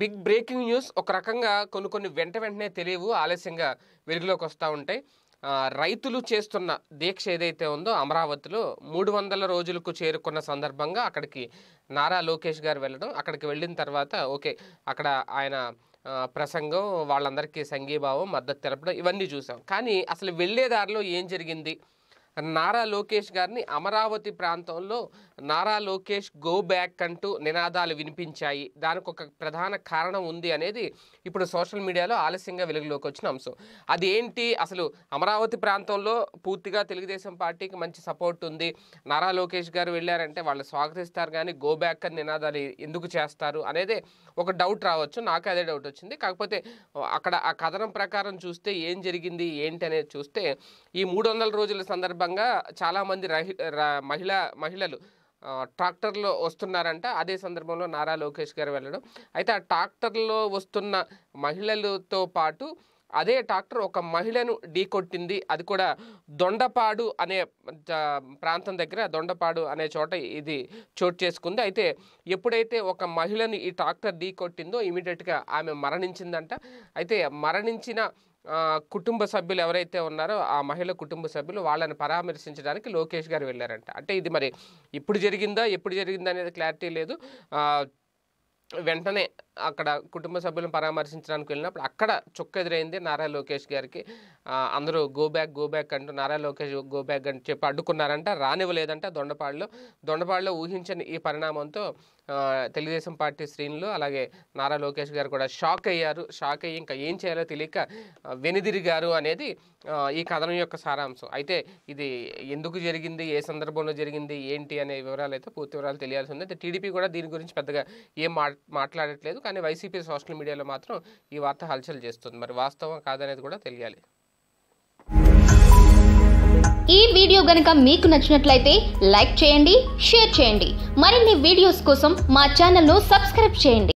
big breaking news ఒక రకంగా కొన్ని కొన్ని వెంట వెంటనే తెలియవు ఆలస్యంగా వెలుగులోకి వస్తూ ఉంటాయి రైతులు చేస్తున్న దీక్ష ఏదైతే ఉందో అమరావతిలో మూడు వందల రోజులకు చేరుకున్న సందర్భంగా అక్కడికి నారా లోకేష్ గారు వెళ్ళడం అక్కడికి వెళ్ళిన తర్వాత ఓకే అక్కడ ఆయన ప్రసంగం వాళ్ళందరికీ సంఘీభావం మద్దతు తెలపడం ఇవన్నీ చూసాం కానీ అసలు వెళ్ళే దారిలో ఏం జరిగింది నారా లోకేష్ గారిని అమరావతి ప్రాంతంలో నారా లోకేష్ గో బ్యాక్ అంటూ నినాదాలు వినిపించాయి దానికి ఒక ప్రధాన కారణం ఉంది అనేది ఇప్పుడు సోషల్ మీడియాలో ఆలస్యంగా వెలుగులోకి వచ్చిన అంశం అది ఏంటి అసలు అమరావతి ప్రాంతంలో పూర్తిగా తెలుగుదేశం పార్టీకి మంచి సపోర్ట్ ఉంది నారా లోకేష్ గారు వెళ్ళారంటే వాళ్ళు స్వాగతిస్తారు కానీ గో బ్యాక్ అని నినాదాలు ఎందుకు చేస్తారు అనేది ఒక డౌట్ రావచ్చు నాకు అదే డౌట్ వచ్చింది కాకపోతే అక్కడ ఆ కథనం ప్రకారం చూస్తే ఏం జరిగింది ఏంటి అనేది చూస్తే ఈ మూడు వందల రోజుల సందర్భం సందర్భంగా చాలామంది రహి మహిళా మహిళలు ట్రాక్టర్లో వస్తున్నారంట అదే సందర్భంలో నారా లోకేష్ గారు వెళ్ళడం అయితే ఆ ట్రాక్టర్లో వస్తున్న మహిళలతో పాటు అదే ట్రాక్టర్ ఒక మహిళను ఢీకొట్టింది అది కూడా దొండపాడు అనే ప్రాంతం దగ్గర దొండపాడు అనే చోట ఇది చోటు చేసుకుంది అయితే ఎప్పుడైతే ఒక మహిళను ఈ ట్రాక్టర్ ఢీకొట్టిందో ఇమీడియట్గా ఆమె మరణించిందంట అయితే మరణించిన కుటుంబ సభ్యులు ఎవరైతే ఉన్నారో ఆ మహిళ కుటుంబ సభ్యులు వాళ్ళని పరామర్శించడానికి లోకేష్ గారు వెళ్ళారంట అంటే ఇది మరి ఇప్పుడు జరిగిందా ఎప్పుడు జరిగిందా అనేది క్లారిటీ లేదు వెంటనే అక్కడ కుటుంబ సభ్యులను పరామర్శించడానికి వెళ్ళినప్పుడు అక్కడ చుక్క ఎదురైంది నారా లోకేష్ గారికి అందరూ గో బ్యాక్ గో బ్యాక్ అంటూ నారా లోకేష్ గో బ్యాక్ అంటూ చెప్పి అడ్డుకున్నారంట రానివ్వలేదంట దొండపాడులో దొండపాడులో ఊహించని ఈ పరిణామంతో తెలుగుదేశం పార్టీ శ్రేణులు అలాగే నారా లోకేష్ గారు కూడా షాక్ అయ్యారు షాక్ అయ్యి ఇంకా ఏం చేయాలో తెలియక వెనుదిరిగారు అనేది ఈ కథనం యొక్క సారాంశం అయితే ఇది ఎందుకు జరిగింది ఏ సందర్భంలో జరిగింది ఏంటి అనే వివరాలు అయితే పూర్తి వివరాలు తెలియాల్సి ఉంది టీడీపీ కూడా దీని గురించి పెద్దగా ఏం మాట్లాడట్లేదు తెలియదు కానీ వైసీపీ సోషల్ మీడియాలో మాత్రం ఈ వార్త హల్చల్ చేస్తుంది మరి వాస్తవం కాదనేది కూడా తెలియాలి ఈ వీడియో గనుక మీకు నచ్చినట్లయితే లైక్ చేయండి షేర్ చేయండి మరిన్ని వీడియోస్ కోసం మా ఛానల్ ను సబ్స్క్రైబ్ చేయండి